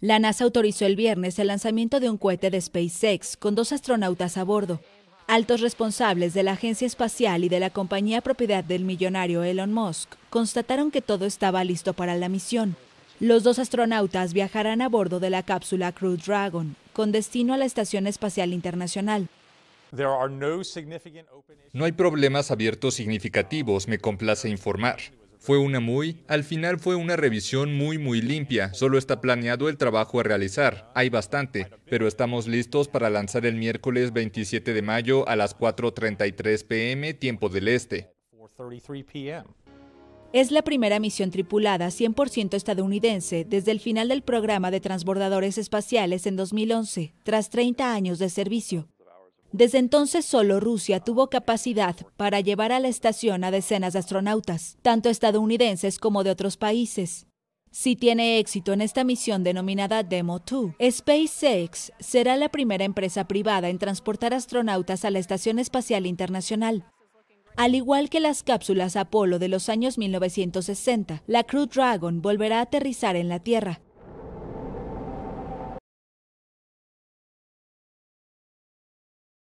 La NASA autorizó el viernes el lanzamiento de un cohete de SpaceX con dos astronautas a bordo, Altos responsables de la agencia espacial y de la compañía propiedad del millonario Elon Musk constataron que todo estaba listo para la misión. Los dos astronautas viajarán a bordo de la cápsula Crew Dragon, con destino a la Estación Espacial Internacional. No hay problemas abiertos significativos, me complace informar. Fue una muy, al final fue una revisión muy muy limpia, solo está planeado el trabajo a realizar, hay bastante, pero estamos listos para lanzar el miércoles 27 de mayo a las 4.33 pm tiempo del este. Es la primera misión tripulada 100% estadounidense desde el final del programa de transbordadores espaciales en 2011, tras 30 años de servicio. Desde entonces solo Rusia tuvo capacidad para llevar a la estación a decenas de astronautas, tanto estadounidenses como de otros países. Si tiene éxito en esta misión denominada Demo 2, SpaceX será la primera empresa privada en transportar astronautas a la Estación Espacial Internacional. Al igual que las cápsulas Apolo de los años 1960, la Crew Dragon volverá a aterrizar en la Tierra,